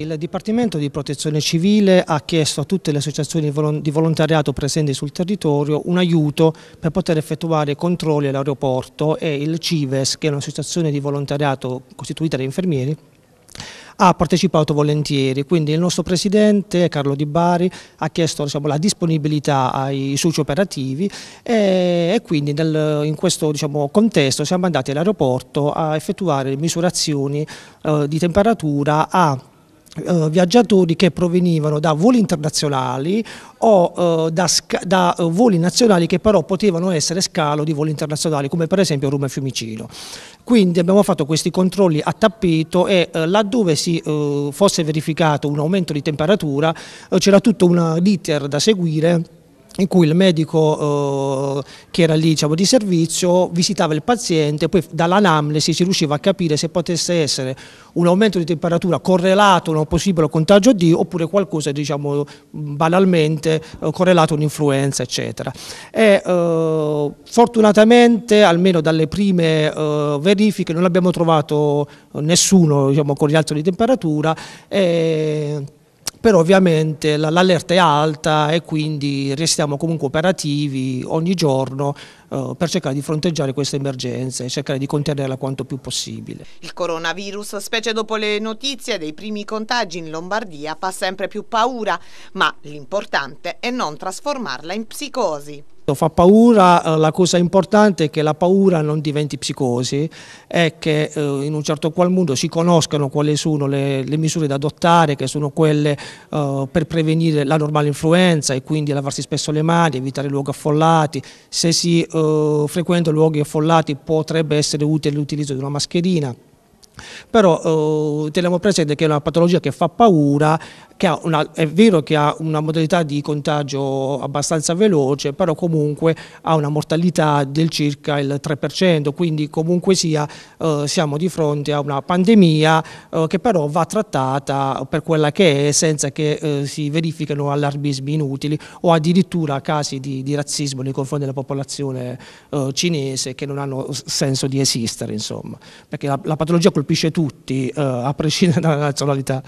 Il Dipartimento di Protezione Civile ha chiesto a tutte le associazioni di volontariato presenti sul territorio un aiuto per poter effettuare controlli all'aeroporto e il CIVES, che è un'associazione di volontariato costituita da infermieri, ha partecipato volentieri, quindi il nostro Presidente Carlo Di Bari ha chiesto diciamo, la disponibilità ai soci operativi e, e quindi nel, in questo diciamo, contesto siamo andati all'aeroporto a effettuare misurazioni eh, di temperatura a eh, viaggiatori che provenivano da voli internazionali o eh, da, da eh, voli nazionali che però potevano essere scalo di voli internazionali come per esempio Roma e Fiumicino. Quindi abbiamo fatto questi controlli a tappeto e eh, laddove si fosse verificato un aumento di temperatura c'era tutto un iter da seguire in cui il medico eh, che era lì diciamo, di servizio visitava il paziente, poi dall'anamnesi si riusciva a capire se potesse essere un aumento di temperatura correlato a un possibile contagio D oppure qualcosa diciamo, banalmente eh, correlato a un'influenza eccetera. E, eh, fortunatamente almeno dalle prime eh, verifiche non abbiamo trovato nessuno diciamo, con rialzo di temperatura però ovviamente l'allerta è alta e quindi restiamo comunque operativi ogni giorno eh, per cercare di fronteggiare questa emergenza e cercare di contenerla quanto più possibile. Il coronavirus, specie dopo le notizie dei primi contagi in Lombardia, fa sempre più paura, ma l'importante è non trasformarla in psicosi. Certo, fa paura, eh, la cosa importante è che la paura non diventi psicosi e che eh, in un certo qual modo si conoscano quali sono le, le misure da adottare, che sono quelle eh, per prevenire la normale influenza e quindi lavarsi spesso le mani, evitare luoghi affollati, se si eh, frequenta luoghi affollati potrebbe essere utile l'utilizzo di una mascherina. Però eh, teniamo presente che è una patologia che fa paura, che una, è vero che ha una modalità di contagio abbastanza veloce, però comunque ha una mortalità del circa il 3%, quindi comunque sia eh, siamo di fronte a una pandemia eh, che però va trattata per quella che è senza che eh, si verifichino allarmismi inutili o addirittura casi di, di razzismo nei confronti della popolazione eh, cinese che non hanno senso di esistere, insomma, perché la, la patologia colpisce colpisce tutti, eh, a prescindere dalla nazionalità.